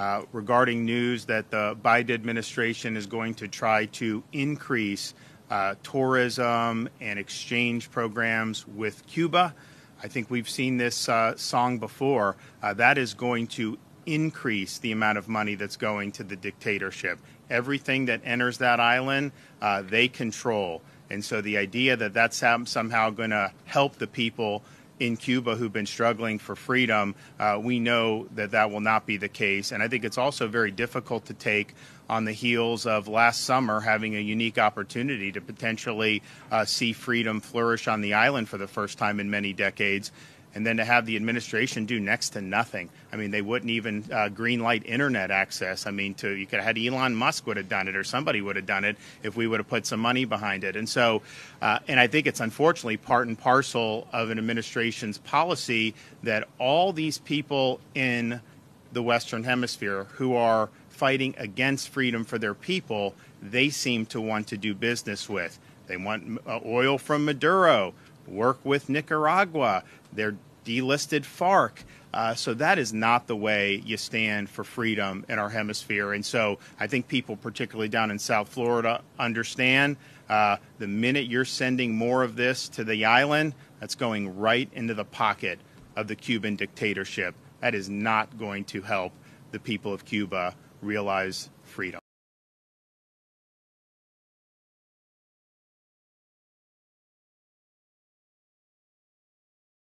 Uh, regarding news that the Biden administration is going to try to increase uh, tourism and exchange programs with Cuba. I think we've seen this uh, song before. Uh, that is going to increase the amount of money that's going to the dictatorship. Everything that enters that island, uh, they control. And so the idea that that's somehow going to help the people in Cuba who've been struggling for freedom, uh, we know that that will not be the case. And I think it's also very difficult to take on the heels of last summer having a unique opportunity to potentially uh, see freedom flourish on the island for the first time in many decades and then to have the administration do next to nothing. I mean, they wouldn't even uh, green light internet access. I mean, to you could have had Elon Musk would have done it, or somebody would have done it if we would have put some money behind it. And so, uh, and I think it's unfortunately part and parcel of an administration's policy that all these people in the Western Hemisphere who are fighting against freedom for their people, they seem to want to do business with. They want uh, oil from Maduro work with Nicaragua. They're delisted FARC. Uh, so that is not the way you stand for freedom in our hemisphere. And so I think people, particularly down in South Florida, understand uh, the minute you're sending more of this to the island, that's going right into the pocket of the Cuban dictatorship. That is not going to help the people of Cuba realize freedom.